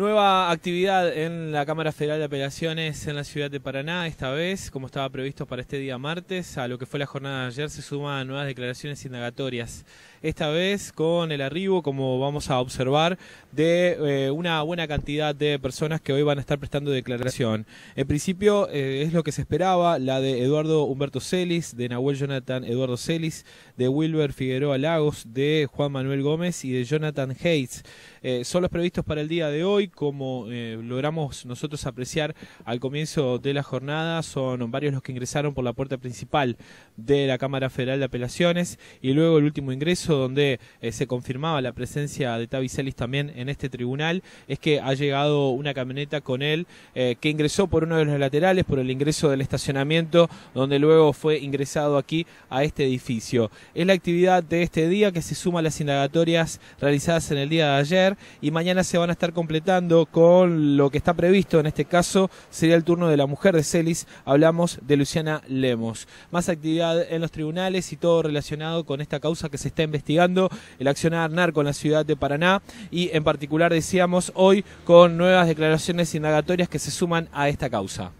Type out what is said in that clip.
Nueva actividad en la Cámara Federal de Apelaciones en la ciudad de Paraná, esta vez, como estaba previsto para este día martes, a lo que fue la jornada de ayer se suman nuevas declaraciones indagatorias. Esta vez con el arribo, como vamos a observar, de eh, una buena cantidad de personas que hoy van a estar prestando declaración. En principio eh, es lo que se esperaba, la de Eduardo Humberto Celis, de Nahuel Jonathan Eduardo Celis, de Wilber Figueroa Lagos, de Juan Manuel Gómez y de Jonathan Hayes. Eh, son los previstos para el día de hoy como eh, logramos nosotros apreciar al comienzo de la jornada, son varios los que ingresaron por la puerta principal de la Cámara Federal de Apelaciones y luego el último ingreso donde eh, se confirmaba la presencia de Tavi Celis también en este tribunal, es que ha llegado una camioneta con él eh, que ingresó por uno de los laterales, por el ingreso del estacionamiento, donde luego fue ingresado aquí a este edificio. Es la actividad de este día que se suma a las indagatorias realizadas en el día de ayer y mañana se van a estar completando con lo que está previsto, en este caso sería el turno de la mujer de Celis, hablamos de Luciana Lemos. Más actividad en los tribunales y todo relacionado con esta causa que se está investigando, el accionar narco en la ciudad de Paraná y en particular decíamos hoy con nuevas declaraciones indagatorias que se suman a esta causa.